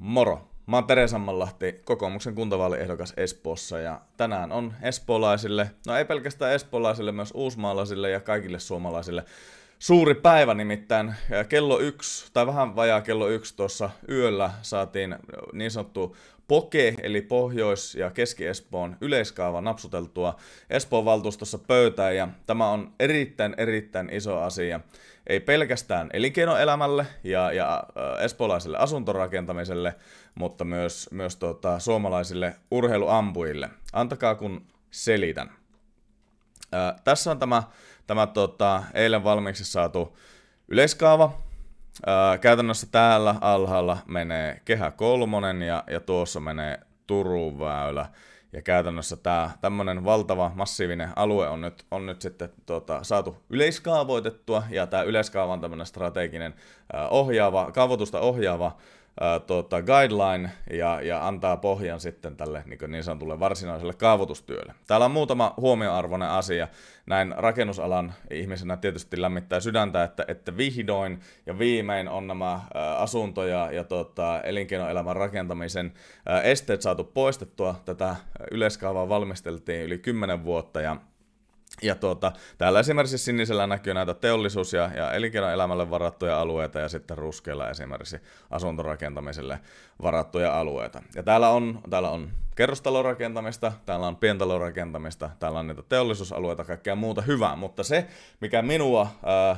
Moro! Mä oon Tere Sammanlahti, kokoomuksen kuntavaaliehdokas Espoossa ja tänään on espoolaisille, no ei pelkästään espoolaisille, myös uusmaalaisille ja kaikille suomalaisille suuri päivä nimittäin. Kello yksi, tai vähän vajaa kello yksi tuossa yöllä saatiin niin sanottu POKE eli Pohjois- ja Keski-Espoon yleiskaava napsuteltua Espoon valtuustossa pöytään ja tämä on erittäin erittäin iso asia. Ei pelkästään elinkeinoelämälle ja, ja äh, espoolaiselle asuntorakentamiselle, mutta myös, myös tuota, suomalaisille urheiluampujille. Antakaa kun selitän. Ää, äh, tässä on tämä, tämä tuota, eilen valmiiksi saatu yleiskaava, Ää, käytännössä täällä alhaalla menee Kehä kolmonen ja, ja tuossa menee Turun väylä. Ja käytännössä tämä tämmöinen valtava massiivinen alue on nyt, on nyt sitten tota, saatu yleiskaavoitettua, ja tämä yleiskaava on tämmöinen strateginen äh, ohjaava, kaavoitusta ohjaava tuota, guideline ja, ja antaa pohjan sitten tälle niin, niin sanotulle varsinaiselle kaavoitustyölle. Täällä on muutama huomioarvoinen asia. Näin rakennusalan ihmisenä tietysti lämmittää sydäntä, että, että vihdoin ja viimein on nämä asuntoja ja tuota, elinkeinoelämän rakentamisen esteet saatu poistettua. Tätä yleiskaavaa valmisteltiin yli 10 vuotta ja ja tuota, täällä esimerkiksi sinisellä näkyy näitä teollisuus- ja, ja elinkeinoelämälle varattuja alueita ja sitten ruskeilla esimerkiksi asuntorakentamiselle varattuja alueita. Ja täällä on, täällä on kerrostalorakentamista, täällä on pientalorakentamista, täällä on niitä teollisuusalueita, kaikkea muuta hyvää, mutta se, mikä minua ää,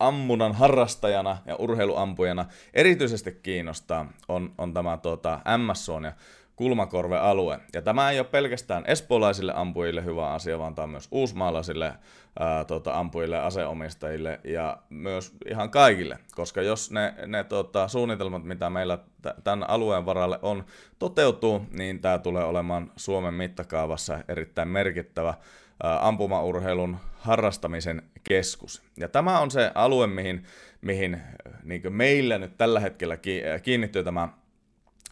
ammunan harrastajana ja urheiluampujana erityisesti kiinnostaa, on, on tämä tuota, MSO ja kulmakorve alue. Ja tämä ei ole pelkästään espoolaisille ampujille hyvä asia, vaan tämä on myös uusmaalaisille ää, tota, ampujille, aseomistajille ja myös ihan kaikille. Koska jos ne, ne tota, suunnitelmat, mitä meillä t- tämän alueen varalle on, toteutuu, niin tämä tulee olemaan Suomen mittakaavassa erittäin merkittävä ää, ampumaurheilun harrastamisen keskus. Ja tämä on se alue, mihin, mihin niin meillä nyt tällä hetkellä kiinnittyy tämä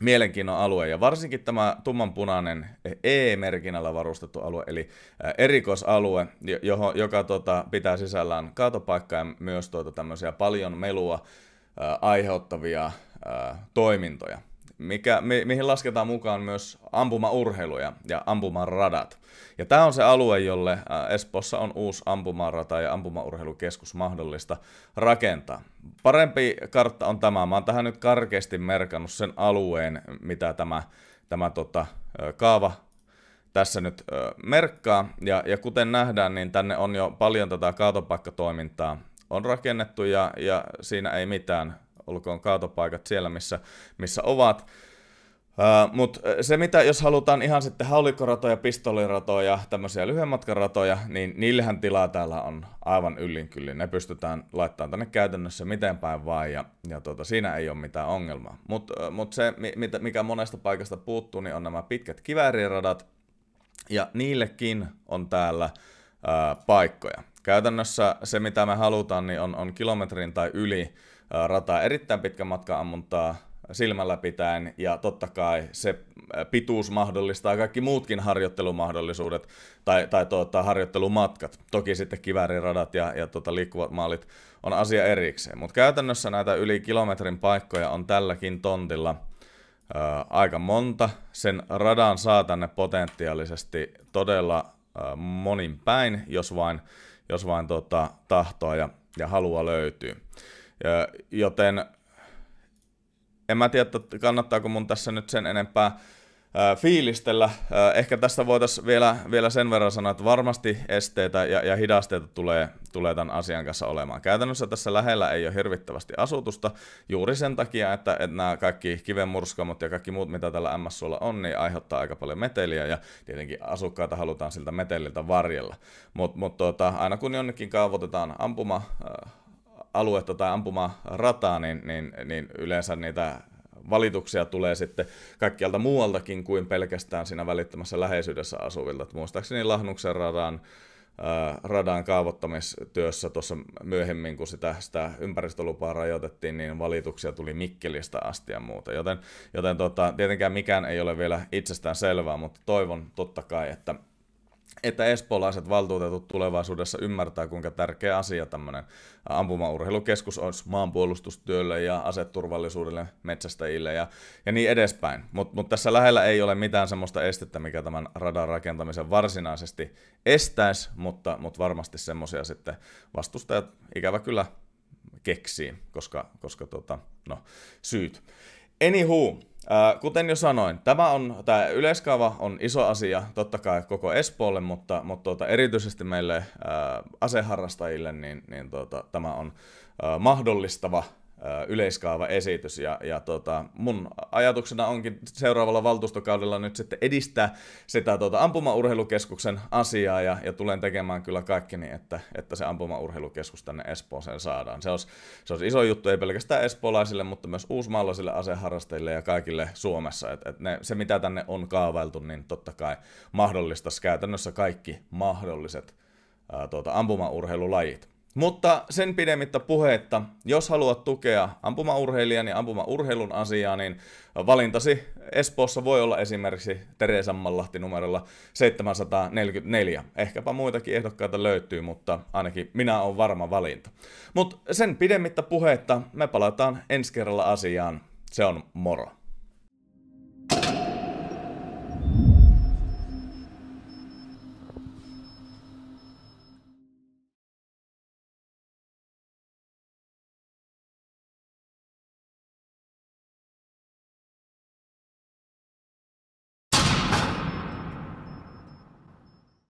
mielenkiinnon alue, ja varsinkin tämä tummanpunainen eh, E-merkinnällä varustettu alue, eli eh, erikoisalue, johon, joka tota, pitää sisällään kaatopaikkaa ja myös tuota, tämmöisiä paljon melua äh, aiheuttavia äh, toimintoja mikä, mi, mihin lasketaan mukaan myös ampumaurheiluja ja ampumaradat. Ja tämä on se alue, jolle Espossa on uusi ampumarata ja ampumaurheilukeskus mahdollista rakentaa. Parempi kartta on tämä. Mä oon tähän nyt karkeasti merkannut sen alueen, mitä tämä, tämä tota, kaava tässä nyt merkkaa. Ja, ja kuten nähdään, niin tänne on jo paljon tätä kaatopaikkatoimintaa on rakennettu ja, ja siinä ei mitään olkoon kaatopaikat siellä, missä, missä ovat. Uh, Mutta se, mitä jos halutaan ihan sitten haulikoratoja, pistoliratoja, tämmöisiä lyhyenmatkaratoja, niin niillähän tilaa täällä on aivan yllin Ne pystytään laittamaan tänne käytännössä miten päin vaan, ja, ja tuota, siinä ei ole mitään ongelmaa. Mutta uh, mut se, mitä, mikä monesta paikasta puuttuu, niin on nämä pitkät kivääriradat, ja niillekin on täällä uh, paikkoja. Käytännössä se, mitä me halutaan, niin on, on kilometrin tai yli rataa erittäin pitkä matka ammuntaa silmällä pitäen, ja totta kai se pituus mahdollistaa kaikki muutkin harjoittelumahdollisuudet tai, tai tuota, harjoittelumatkat. Toki sitten kivääriradat ja, ja tuota, liikkuvat maalit on asia erikseen, mutta käytännössä näitä yli kilometrin paikkoja on tälläkin tontilla ää, aika monta. Sen radan saa tänne potentiaalisesti todella ää, monin päin, jos vain, jos vain tuota, tahtoa ja, ja halua löytyy. Joten en mä tiedä, kannattaako mun tässä nyt sen enempää fiilistellä. Ehkä tästä voitaisiin vielä, vielä sen verran sanoa, että varmasti esteitä ja, ja hidasteita tulee, tulee tämän asian kanssa olemaan. Käytännössä tässä lähellä ei ole hirvittävästi asutusta juuri sen takia, että, että nämä kaikki kivenmurskamot ja kaikki muut, mitä tällä ms on, niin aiheuttaa aika paljon meteliä ja tietenkin asukkaita halutaan siltä meteliltä varjella. Mutta mut tota, aina kun jonnekin kaavoitetaan ampuma aluetta tai ampumarataa, niin, niin, niin yleensä niitä valituksia tulee sitten kaikkialta muualtakin kuin pelkästään siinä välittömässä läheisyydessä asuvilta. Et muistaakseni Lahnuksen radan, äh, radan kaavoittamistyössä tuossa myöhemmin, kun sitä, sitä ympäristölupaa rajoitettiin, niin valituksia tuli Mikkelistä asti ja muuta. Joten, joten tota, tietenkään mikään ei ole vielä itsestään selvää, mutta toivon totta kai, että että espoolaiset valtuutetut tulevaisuudessa ymmärtää, kuinka tärkeä asia tämmöinen ampumaurheilukeskus on maanpuolustustyölle ja aseturvallisuudelle, metsästäjille ja, ja niin edespäin. Mutta mut tässä lähellä ei ole mitään semmoista estettä, mikä tämän radan rakentamisen varsinaisesti estäisi, mutta, mut varmasti semmoisia sitten vastustajat ikävä kyllä keksii, koska, koska tota, no, syyt. Anywho, Äh, kuten jo sanoin, tämä, on, tämä yleiskaava on iso asia totta kai koko Espoolle, mutta, mutta tuota, erityisesti meille ää, äh, aseharrastajille niin, niin tuota, tämä on ää, äh, mahdollistava esitys Ja, ja tota, mun ajatuksena onkin seuraavalla valtuustokaudella nyt sitten edistää sitä tota, ampumaurheilukeskuksen asiaa ja, ja tulen tekemään kyllä kaikki niin, että, että se ampumaurheilukeskus tänne Espooseen saadaan. Se olisi, se olisi iso juttu ei pelkästään espoolaisille, mutta myös uusmaalaisille aseharrastajille ja kaikille Suomessa. Et, et ne, se mitä tänne on kaavailtu, niin totta kai mahdollistaisi käytännössä kaikki mahdolliset ää, tota, ampumaurheilulajit. Mutta sen pidemmittä puheetta, jos haluat tukea ampumaurheilijan ja ampumaurheilun asiaa, niin valintasi Espoossa voi olla esimerkiksi Teresa Mallahti numerolla 744. Ehkäpä muitakin ehdokkaita löytyy, mutta ainakin minä olen varma valinta. Mutta sen pidemmittä puheetta me palataan ensi kerralla asiaan. Se on moro.